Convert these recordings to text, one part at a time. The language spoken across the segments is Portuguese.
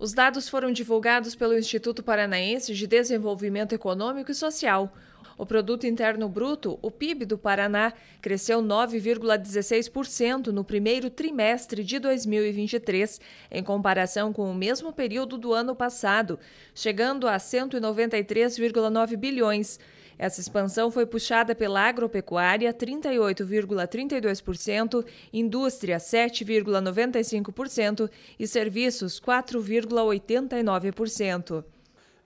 Os dados foram divulgados pelo Instituto Paranaense de Desenvolvimento Econômico e Social. O Produto Interno Bruto, o PIB do Paraná, cresceu 9,16% no primeiro trimestre de 2023, em comparação com o mesmo período do ano passado, chegando a 193,9 bilhões. Essa expansão foi puxada pela agropecuária, 38,32%, indústria, 7,95% e serviços, 4,89%.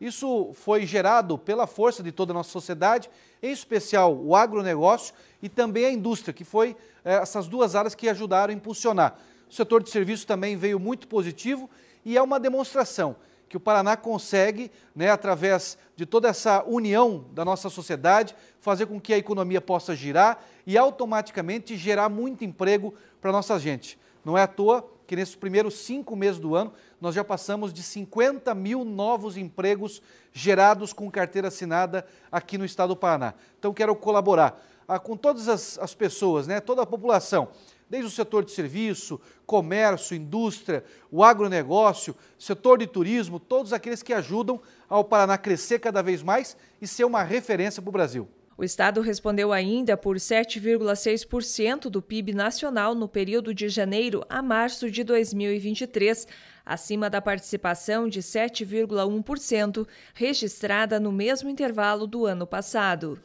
Isso foi gerado pela força de toda a nossa sociedade, em especial o agronegócio e também a indústria, que foi eh, essas duas áreas que ajudaram a impulsionar. O setor de serviços também veio muito positivo e é uma demonstração que o Paraná consegue, né, através de toda essa união da nossa sociedade, fazer com que a economia possa girar e automaticamente gerar muito emprego para nossa gente. Não é à toa que nesses primeiros cinco meses do ano nós já passamos de 50 mil novos empregos gerados com carteira assinada aqui no estado do Paraná. Então quero colaborar com todas as, as pessoas, né, toda a população, desde o setor de serviço, comércio, indústria, o agronegócio, setor de turismo, todos aqueles que ajudam ao Paraná crescer cada vez mais e ser uma referência para o Brasil. O Estado respondeu ainda por 7,6% do PIB nacional no período de janeiro a março de 2023, acima da participação de 7,1% registrada no mesmo intervalo do ano passado.